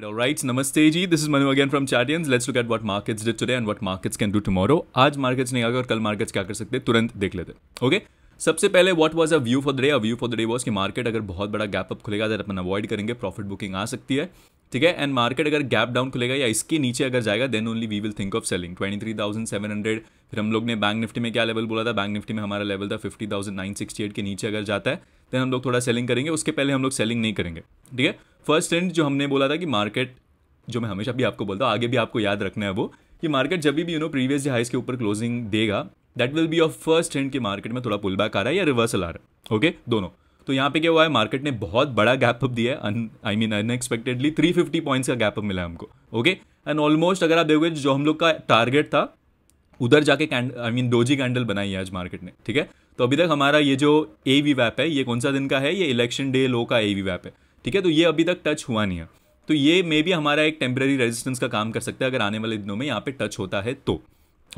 और राइट नमस्ते जी this is Manu again from Chartians. Let's look at what markets did today and what markets can do tomorrow आज markets नहीं आगे और कल मार्केट्स क्या कर सकते तुरंत देख लेते ओके सबसे पहले what was a view for the day a view for the day was कि मार्केट अगर बहुत बड़ा गैप अप खुलेगा तो अपन अवॉइड करेंगे प्रॉफिट बुकिंग आ सकती है ठीक है एंड मार्केट अगर गैप डाउन खुलेगा या इसके नीचे अगर जाएगा then only we will think of selling twenty three thousand seven hundred फिर हम लोग ने बैंक निफ्टी में क्या लेवल बोला था बैंक निफ्टी में हमारा लेवल था फिफ्टी थाउजेंड नाइन के नीचे अगर जाता है देन हम लोग थोड़ा सेलिंग करेंगे उसके पहले हम लोग सेलिंग नहीं करेंगे ठीक है फर्स्ट ट्रेंड जो हमने बोला था कि मार्केट जो मैं हमेशा भी आपको बोलता हूँ आगे भी आपको याद रखना है वो कि मार्केट जब भी यू नो प्रीवियस हाइस के ऊपर क्लोजिंग देगा that will be of first trend के मार्केट में थोड़ा पुल बैक आ रहा है या रिवर्सल आ रहा है ओके दोनों तो यहाँ पे क्या हुआ है मार्केट ने बहुत बड़ा गैप अप दिया है आई मीन अनएक्सपेक्टेडली 350 पॉइंट्स का गैप अप मिला हमको ओके एंड ऑलमोस्ट अगर आप देखोगे जो हम लोग का टारगेट था उधर जाके आई मीन डोजी कैंडल बनाई है आज मार्केट ने ठीक है तो अभी तक हमारा ये जो ए वी वैप है ये कौन सा दिन का है ये इलेक्शन डे लो का ए वी वैप है ठीक है तो ये अभी तक टच हुआ नहीं है तो ये मे बी हमारा एक टेम्प्रेरी रेजिस्टेंस का काम कर सकता है अगर आने वाले दिनों में यहाँ पे टच होता है तो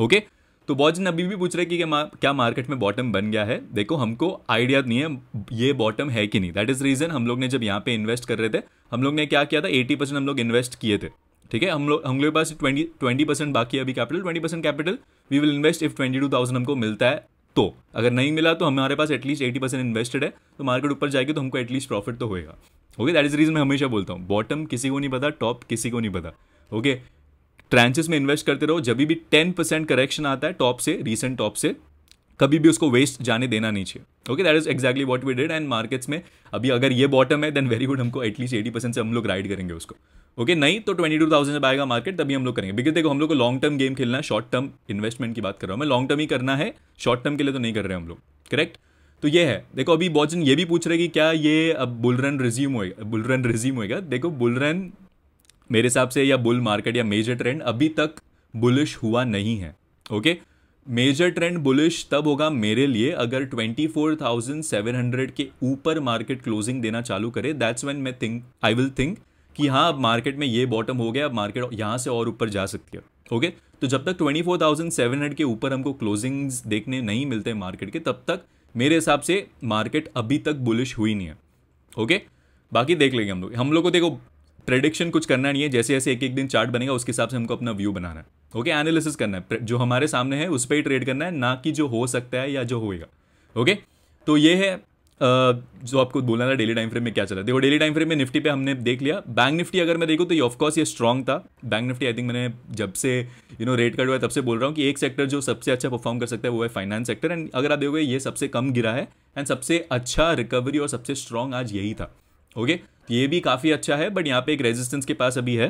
ओके तो बहुत जन अभी भी पूछ रहे कि क्या मार्केट में बॉटम बन गया है देखो हमको आइडिया नहीं है ये बॉटम है कि नहीं दैट इज़ रीज़न हम लोग ने जब यहाँ पे इन्वेस्ट कर रहे थे हम लोग ने क्या किया था एटी परसेंट हम लोग इन्वेस्ट किए थे ठीक है हम लोग हम लोग के पास ट्वेंटी ट्वेंटी परसेंट बाकी है अभी capital twenty percent capital we will invest if twenty two thousand हमको मिलता है तो अगर नहीं मिला तो हमारे पास एटलीस्ट एटी परसेंट इन्वेस्टेड है तो मार्केट ऊपर जाएगी तो हमको एटलीस्ट प्रॉफिट तो होएगा ओके दैट इज रीजन मैं हमेशा बोलता हूँ बॉटम किसी को नहीं पता टॉप किसी को नहीं पता ओके ट्रांचेस में इन्वेस्ट करते रहो जब भी टेन परसेंट करेक्शन आता है टॉप से रिसेंट टॉप से कभी भी उसको वेस्ट जाने देना नहीं चाहिए okay that is exactly what we did and markets में अभी अगर ये बॉटम है देन वेरी गुड हमको एटलीस्ट एटी परसेंट से हम लोग राइड करेंगे उसको ओके okay, नहीं तो ट्वेंटी टू थाउजेंड जब आएगा मार्केट तभी हम लोग करेंगे बिकॉज देखो हम लोग को लॉन्ग टर्म गेम खेलना है शॉर्ट टर्म इन्वेस्टमेंट की बात कर रहा हूँ मैं लॉन्ग टर्म ही करना है शॉर्ट टर्म के लिए तो नहीं कर रहे हम लोग करेक्ट तो ये है देखो अभी बहुत जन ये भी पूछ रहे कि क्या ये अब बुलरन रिज्यूम होएगा बुलरन रिज्यूम होएगा देखो बुलरन मेरे हिसाब से या बुल मार्केट या मेजर ट्रेंड अभी तक बुलिश हुआ नहीं है okay okay? Major trend bullish तब होगा मेरे लिए अगर 24,700 के ऊपर मार्केट क्लोजिंग देना चालू करे दैट्स व्हेन मैं थिंक आई विल थिंक कि हाँ अब मार्केट में ये बॉटम हो गया अब मार्केट यहाँ से और ऊपर जा सकती है ओके okay? तो जब तक 24,700 के ऊपर हमको क्लोजिंग्स देखने नहीं मिलते मार्केट के तब तक मेरे हिसाब से मार्केट अभी तक बुलिश हुई नहीं है ओके okay? बाकी देख लेंगे हम लोग हम लोग को देखो प्रेडिक्शन कुछ करना नहीं है जैसे जैसे एक एक दिन चार्ट बनेगा उसके हिसाब से हमको अपना व्यू बनाना है ओके okay? एनालिसिस करना है जो हमारे सामने है उस पर ही ट्रेड करना है ना कि जो हो सकता है या जो होएगा ओके okay? तो ये है जो आपको बोलना था डेली टाइम फ्रेम में क्या चला देखो डेली टाइम फ्रेम में निफ्टी पे हमने देख लिया बैंक निफ्टी अगर मैं देखूँ तो ये ऑफकोर्स ये स्ट्रॉन्ग था बैंक निफ्टी आई थिंक मैंने जब से यू नो रेट कट हुआ तब से बोल रहा हूँ कि एक सेक्टर जो सबसे अच्छा परफॉर्म कर सकता है वो है फाइनेंस सेक्टर एंड अगर आप देखोगे ये सबसे कम गिरा है एंड सबसे अच्छा रिकवरी और सबसे स्ट्रॉन्ग आज यही था ओके okay? तो ये भी काफ़ी अच्छा है बट यहाँ पे एक रेजिस्टेंस के पास अभी है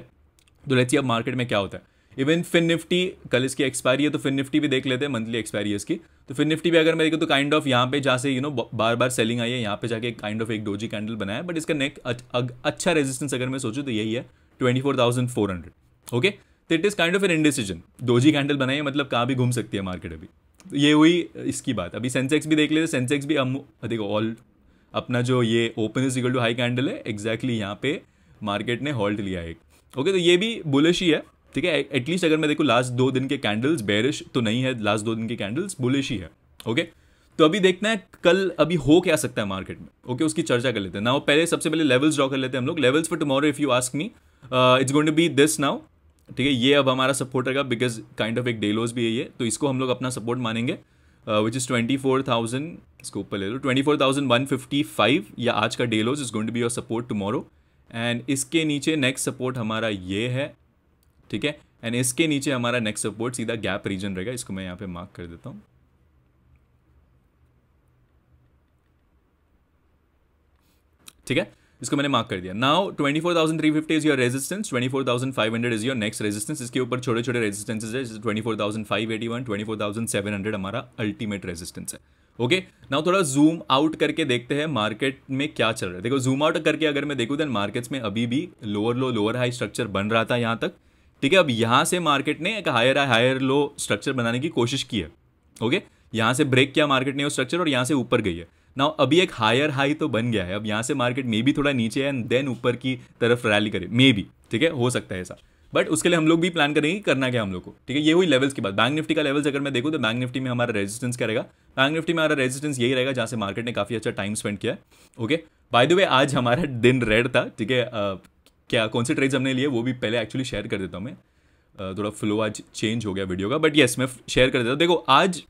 तो लेट्स अब मार्केट में क्या होता है इवन फिन निफ्टी कल इसकी एक्सपायरी है तो फिन निफ्टी भी देख लेते हैं मंथली एक्सपायरी इसकी तो फिन निफ्टी भी अगर मैं देखो तो काइंड ऑफ यहाँ पे जहाँ से यू नो बार बार सेलिंग आई है यहाँ पे जाके काइंड ऑफ एक डोजी कैंडल बनाया बट इसका नेक अच्छा रेजिस्टेंस अगर मैं सोचूँ तो यही है twenty four thousand four hundred okay तो it is kind of an indecision doji candle बनाई है मतलब कहाँ भी घूम सकती है मार्केट अभी तो ये हुई इसकी बात अभी सेंसेक्स भी देख लेते सेंसेक्स भी हम देखो ऑल अपना जो ये open is equal to high candle है एग्जैक्टली exactly यहाँ पे मार्केट ने हॉल्ट लिया है एक ओके okay, तो ये भी बुलिश ही है ठीक है एटलीस्ट अगर मैं देखूँ लास्ट दो दिन के कैंडल्स बेरिश तो नहीं है लास्ट दो दिन के कैंडल्स बुलिश ही है ओके तो अभी देखना है कल अभी हो क्या सकता है मार्केट में ओके okay, उसकी चर्चा कर लेते हैं ना पहले सबसे पहले लेवल्स ड्रॉ कर लेते हैं हम लोग levels for tomorrow if you ask me it's going to be this now ठीक है ये अब हमारा सपोर्ट रहेगा बिकॉज काइंड ऑफ एक डेलोज भी है ये तो इसको हम लोग अपना सपोर्ट मानेंगे which is twenty four thousand इसको ऊपर ले लो twenty four thousand one fifty five या आज का डेलोज is going to be your support tomorrow and इसके नीचे नेक्स्ट सपोर्ट हमारा ये है ठीक है एंड इसके नीचे हमारा नेक्स्ट सपोर्ट सीधा गैप रीजन रहेगा इसको मैं यहाँ पे मार्क कर देता हूँ ठीक है इसको मैंने मार्क कर दिया now 24,350 is your resistance 24,500 is your next resistance इसके ऊपर छोटे छोटे रेजिस्टेंसेज है सेवन हंड्रेड हमारा अल्टीमेट रेजिस्टेंस है ओके okay? नाउ थोड़ा जूम आउट करके देखते हैं मार्केट में क्या चल रहा है देखो जूम आउट करके अगर मैं देखूँ देन मार्केट्स में अभी भी lower low lower high structure बन रहा था यहाँ तक ठीक है अब यहाँ से मार्केट ने एक हायर हायर लो स्ट्रक्चर बनाने की कोशिश की है ओके यहाँ से ब्रेक किया मार्केट ने वो स्ट्रक्चर और यहाँ से ऊपर गई है ना अभी एक हायर हाई तो बन गया है अब यहाँ से मार्केट मे भी थोड़ा नीचे है एंड देन ऊपर की तरफ रैली करे मे भी ठीक है हो सकता है ऐसा बट उसके लिए हम लोग भी प्लान करेंगे करना क्या हम लोग को ठीक है ये हुई लेवल्स की बात बैंक निफ्टी का लेवल्स अगर मैं देखूँ तो बैंक निफ्टी में हमारा रेजिस्टेंस क्या रहेगा बैंक निफ्टी में हमारा रेजिस्टेंस यही रहेगा जहाँ से मार्केट ने काफ़ी अच्छा टाइम स्पेंड किया ओके बाय द वे आज हमारा दिन रेड था ठीक है क्या कौन से ट्रेड्स हमने लिए वो भी पहले एक्चुअली शेयर कर देता हूँ मैं थोड़ा फ्लो आज चेंज हो गया वीडियो का बट येस मैं शेयर कर देता हूँ देखो आज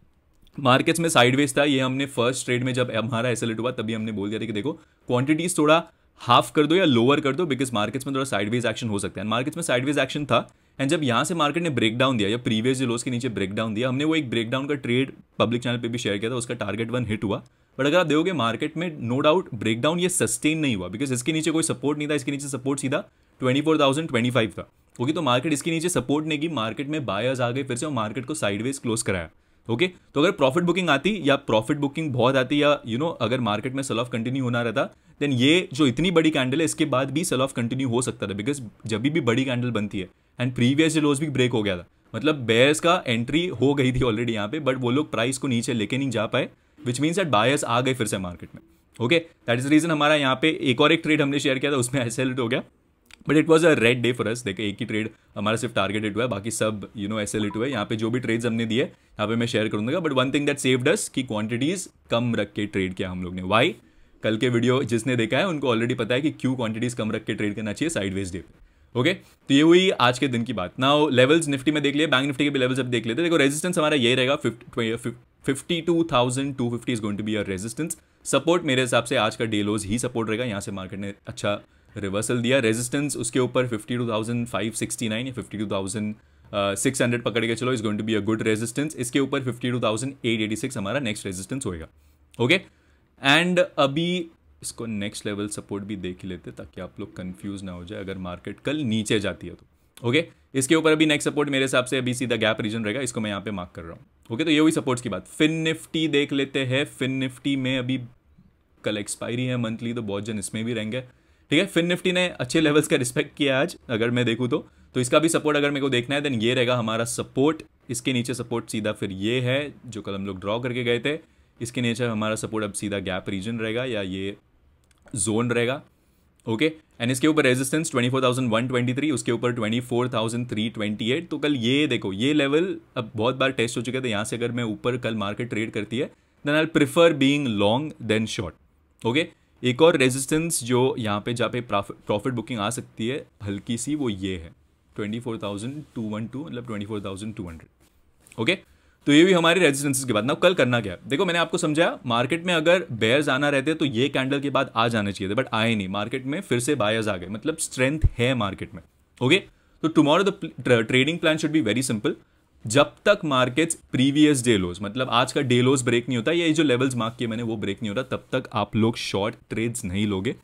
मार्केट्स में साइडवेज था ये हमने फर्स्ट ट्रेड में जब हमारा लेट हुआ तभी हमने बोल दिया था कि देखो क्वांटिटीज़ थोड़ा हाफ कर दो या लोअर कर दो बिकॉज मार्केट्स में थोड़ा साइडवेज एक्शन हो सकता है मार्केट्स में साइडवेज एक्शन था एंड जब यहाँ से मार्केट ने ब्रेक डाउन दिया या प्रीवियस लोस के नीचे ब्रेक डाउन दिया हमने वो एक ब्रेक डाउन का ट्रेड पब्लिक चैनल पे भी शेयर किया था उसका टारगेट वन हिट हुआ बट अगर आप देखोगे मार्केट में नो डाउट ब्रेक डाउन ये सस्टेन नहीं हुआ बिकॉज इसके नीचे कोई सपोर्ट नहीं था इसके नीचे सपोर्ट सीधा twenty four thousand twenty five था ओके तो मार्केट इसके नीचे सपोर्ट नहीं की मार्केट में बायर्स आ गए फिर से और मार्केट को साइडवेज क्लोज कराया ओके okay? तो अगर प्रॉफिट बुकिंग आती या प्रॉफिट बुकिंग बहुत आती या यू you नो know, अगर मार्केट में सेल ऑफ कंटिन्यू होना रहता देन ये जो इतनी बड़ी कैंडल है इसके बाद भी सेल ऑफ कंटिन्यू हो सकता था बिकॉज जब भी बड़ी कैंडल बनती है एंड प्रीवियस लोज भी ब्रेक हो गया था मतलब बेयर्स का एंट्री हो गई थी ऑलरेडी यहाँ पे बट वो लोग प्राइस को नीचे लेके नहीं जा पाए विच मीन्स दैट बायर्स आ गए फिर से मार्केट में ओके दैट इज रीजन हमारा यहाँ पे एक और एक ट्रेड हमने शेयर किया था उसमें एसेल्ट हो गया but it was a red day for us देखे एक ही ट्रेड हमारा सिर्फ टारगेटेड हुआ है बाकी सब यू नो ऐसे लिट हुआ है यहाँ पे जो भी ट्रेड्स हमने दिए यहाँ पे मैं शेयर करूंगा but one thing that saved us की क्वांटिटीज़ कम रख के ट्रेड किया हम लोग ने वाई कल के वीडियो जिसने देखा है उनको ऑलरेडी पता है कि क्यों क्वांटिटीज़ कम रख के ट्रेड करना चाहिए साइडवेज डे पर ओके तो ये हुई आज के दिन की बात ना लेवल्स निफ्टी में देख लिए बैंक निफ्टी के भी लेवल्स अब देख लेते देखो रेजिस्टेंस हमारा यही रहेगा fifty two thousand two fifty is going to be uh resistance support मेरे हिसाब से आज का डे लोज ही सपोर्ट रहेगा यहाँ से मार्केट ने अच्छा रिवर्सल दिया रेजिस्टेंस उसके ऊपर fifty two thousand five sixty nine या fifty two thousand six hundred पकड़ के चलो is going to be a good resistance इसके ऊपर fifty two thousand eight eighty six हमारा नेक्स्ट रेजिस्टेंस होएगा ओके एंड अभी इसको नेक्स्ट लेवल सपोर्ट भी देख लेते ताकि आप लोग कन्फ्यूज ना हो जाए अगर मार्केट कल नीचे जाती है तो ओके इसके ऊपर अभी नेक्स्ट सपोर्ट मेरे हिसाब से अभी सीधा गैप रीजन रहेगा इसको मैं यहाँ पे मार्क कर रहा हूँ ओके तो ये हुई सपोर्ट्स की बात फिन निफ्टी देख लेते हैं फिन निफ्टी में अभी कल एक्सपायरी है मंथली तो बहुत जन इसमें भी रहेंगे ठीक है फिन निफ्टी ने अच्छे लेवल्स का रिस्पेक्ट किया आज अगर मैं देखूँ तो तो इसका भी सपोर्ट अगर मेरे को देखना है देन ये रहेगा हमारा सपोर्ट इसके नीचे सपोर्ट सीधा फिर ये है जो कल हम लोग ड्रॉ करके गए थे इसके नीचे हमारा सपोर्ट अब सीधा गैप रीजन रहेगा या ये जोन रहेगा ओके okay? एंड इसके ऊपर रेजिस्टेंस 24,123 उसके ऊपर 24,328 तो कल ये देखो ये लेवल अब बहुत बार टेस्ट हो चुके थे तो यहाँ से अगर मैं ऊपर कल मार्केट ट्रेड करती है then I prefer being long then short okay एक और रेजिस्टेंस जो यहाँ पे जहाँ पे प्रॉफिट बुकिंग आ सकती है हल्की सी वो ये है ट्वेंटी मतलब ट्वेंटी ओके okay? तो ये भी हमारे रेजिस्टेंसेस के बाद ना कल करना क्या देखो मैंने आपको समझाया मार्केट में अगर बेयर्स आना रहते तो ये कैंडल के बाद आ जाना चाहिए थे बट आए नहीं मार्केट में फिर से बायर्स आ गए मतलब स्ट्रेंथ है मार्केट में ओके तो tomorrow the trading plan should be very simple जब तक मार्केट्स प्रीवियस डे लोज मतलब आज का डे लोज ब्रेक नहीं होता या ये जो लेवल्स मार्क किए मैंने वो ब्रेक नहीं होता तब तक आप लोग शॉर्ट ट्रेड्स नहीं लोगे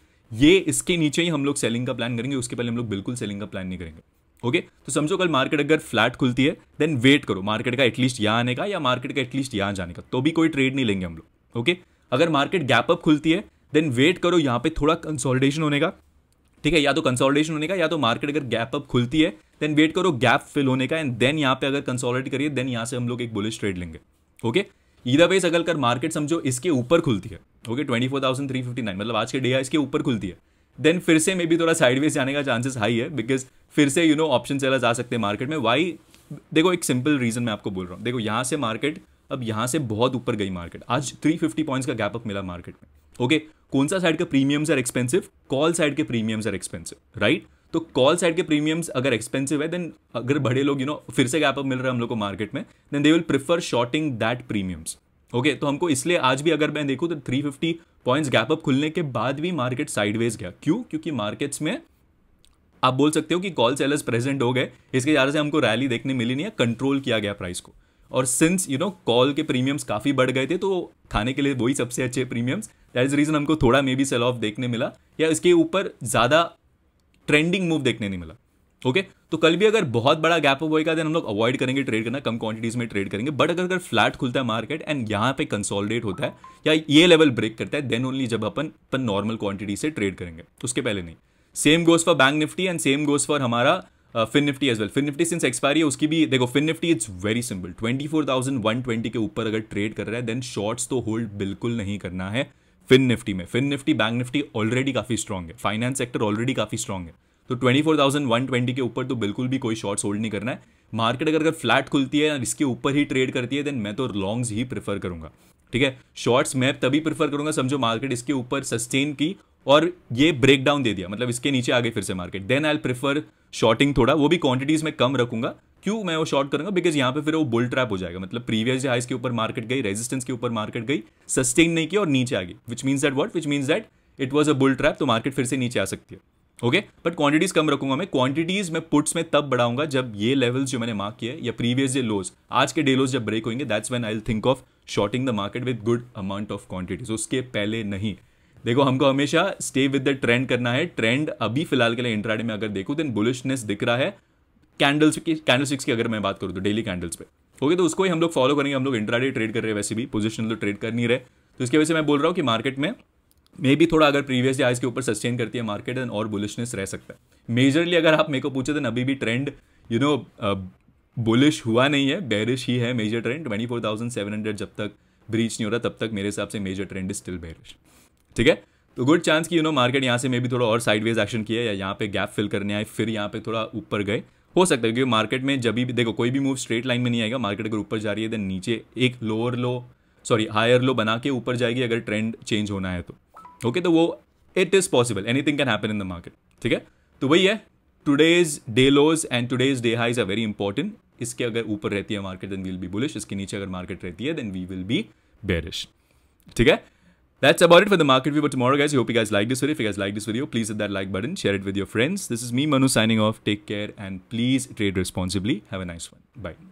ये इसके नीचे ही हम लोग सेलिंग का प्लान करेंगे उसके पहले हम लोग बिल्कुल सेलिंग का प्लान नहीं करेंगे ओके okay? तो समझो कल मार्केट अगर फ्लैट खुलती है देन वेट करो मार्केट का एटलीस्ट यहाँ आने का या मार्केट का एटलीस्ट यहाँ जाने का तो भी कोई ट्रेड नहीं लेंगे हम लोग ओके okay? अगर मार्केट गैप अप खुलती है देन वेट करो यहाँ पे थोड़ा कंसोलिडेशन होने का ठीक है या तो कंसोलिडेशन होने का या तो मार्केट अगर गैप अप खुलती है देन वेट करो गैप फिल होने का एंड देन यहाँ पे अगर कंसोलिडेट करिए देन यहाँ से हम लोग एक बुलिश ट्रेड लेंगे ओके ईदा बेस अगर कर मार्केट समझो इसके ऊपर खुलती है okay twenty four thousand three fifty nine मतलब आज के डे इसके ऊपर खुलती है देन फिर से मे बी थोड़ा साइडवेज जाने का चांसेस हाई है बिकॉज फिर से यू नो ऑप्शन सेलर्स आ सकते हैं मार्केट में वाई देखो एक सिंपल रीज़न मैं आपको बोल रहा हूँ देखो यहाँ से मार्केट अब यहाँ से बहुत ऊपर गई मार्केट आज 350 पॉइंट्स का गैप अप मिला मार्केट में ओके कौन सा साइड का premiums are expensive call side के प्रीमियम्स आर एक्सपेंसिव राइट तो कॉल साइड के प्रीमियम्स अगर एक्सपेंसिव है देन अगर बड़े लोग यू you नो know, फिर से गैप अप मिल रहा है हम लोग को मार्केट में then they will prefer shorting that premiums okay तो हमको इसलिए आज भी अगर मैं देखूँ तो 350 पॉइंट्स गैप अप खुलने के बाद भी मार्केट साइडवेज गया क्यों क्योंकि मार्केट्स में आप बोल सकते हो कि कॉल सेलर्स प्रेजेंट हो गए इसके कारण से हमको रैली देखने मिली नहीं है कंट्रोल किया गया प्राइस को और सिंस यू नो कॉल के प्रीमियम्स काफ़ी बढ़ गए थे तो खाने के लिए वही सबसे अच्छे प्रीमियम्स दैट इज़ रीज़न हमको थोड़ा मे बी सेल ऑफ देखने मिला या इसके ऊपर ज़्यादा ट्रेंडिंग मूव देखने नहीं मिला ओके okay? तो कल भी अगर बहुत बड़ा गैप अप होएगा देन हम लोग अवॉइड करेंगे ट्रेड करना कम क्वांटिटीज में ट्रेड करेंगे बट अगर अगर फ्लैट खुलता है मार्केट एंड यहाँ पे कंसोलिडेट होता है या ये लेवल ब्रेक करता है देन ओनली जब अपन अपन नॉर्मल क्वांटिटी से ट्रेड करेंगे उसके पहले नहीं same goes for bank Nifty and same goes for हमारा Fin Nifty as well Fin Nifty since expiry है उसकी भी देखो Fin Nifty it's very simple twenty four thousand one twenty के ऊपर अगर ट्रेड कर रहा है देन शॉर्ट्स तो होल्ड बिल्कुल नहीं करना है फिन निफ्टी में Fin Nifty bank Nifty already काफी स्ट्रॉग है फाइनेंस सेक्टर ऑलरेडी काफी स्ट्रॉग है तो ट्वेंटी के ऊपर तो बिल्कुल भी कोई शॉर्ट्स होल्ड नहीं करना है मार्केट अगर अगर फ्लैट खुलती है इसके ऊपर ही ट्रेड करती है देन मैं तो लॉन्ग्स ही प्रेफर करूंगा ठीक है शॉर्ट्स मैं तभी प्रेफर करूंगा समझो मार्केट इसके ऊपर सस्टेन की और ये ब्रेकडाउन दे दिया मतलब इसके नीचे आ गए फिर से market then I prefer shorting थोड़ा वो भी क्वांटिटीज में कम रखूंगा क्यों मैं वो शॉर्ट करूंगा बिकॉज यहाँ पे फिर वो बुल ट्रैप हो जाएगा मतलब प्रीवियस हाइस के ऊपर मार्केट गई रेजिस्टेंस के ऊपर मार्केट गई सस्टेन नहीं किया और नीचे आ गई which means that what which means that it was a bull trap तो मार्केट फिर से नीचे आ सकती है ओके बट क्वांटिटीज कम रखूंगा मैं क्वांटिटीज मैं पुट्स में तब बढ़ाऊंगा जब ये लेवल्स जो मैंने मार्क किए या प्रीवियस डे लोज आज के डे लोज जब ब्रेक होंगे that's when I think of shorting the market with good amount of quantities उसके पहले नहीं देखो हमको हमेशा स्टे विद द ट्रेंड करना है ट्रेंड अभी फिलहाल के लिए इंट्राडे में अगर देखो देन बुलिशनेस दिख रहा है कैंडल्स की कैंडल सिक्स की अगर मैं बात करूँ तो डेली कैंडल्स पे ओके तो उसको ही हम लोग फॉलो करेंगे हम लोग इंट्राडे ट्रेड कर रहे हैं वैसे भी पोजिशनल तो ट्रेड कर नहीं रहे तो इसकी वजह से मैं बोल रहा हूँ कि मार्केट में मे भी थोड़ा अगर प्रीवियस डे आज के ऊपर सस्टेन करती है मार्केट एंड और बुलिशनेस रह सकता है मेजरली अगर आप मेरे को पूछे देन अभी भी ट्रेंड यू नो बुलिश हुआ नहीं है बेरिश ही है major trend twenty four thousand seven hundred जब तक ब्रीच नहीं हो रहा तब तक मेरे हिसाब से major trend is still bearish ठीक है तो गुड चांस कि यू नो मार्केट यहाँ से मे भी थोड़ा और साइडवेज एक्शन किया या यहाँ पे गैप फिल करने आए फिर यहाँ पे थोड़ा ऊपर गए हो सकता है क्योंकि मार्केट में जब भी देखो कोई भी मूव स्ट्रेट लाइन में नहीं आएगा मार्केट अगर ऊपर जा रही है देन नीचे एक lower low sorry higher low बना के ऊपर जाएगी अगर ट्रेंड चेंज होना है तो ओके तो वो it is possible anything can happen in the market ठीक है तो वही है today's day lows and today's day highs are very important इसके अगर ऊपर रहती है market then will be bullish इसके नीचे अगर मार्केट रहती है then we will be bearish ठीक है That's about it for the market view for tomorrow, guys. I hope you guys liked this video. If you guys liked this video, please hit that like button, share it with your friends. This is me, Manu, signing off. Take care and please trade responsibly. Have a nice one. Bye.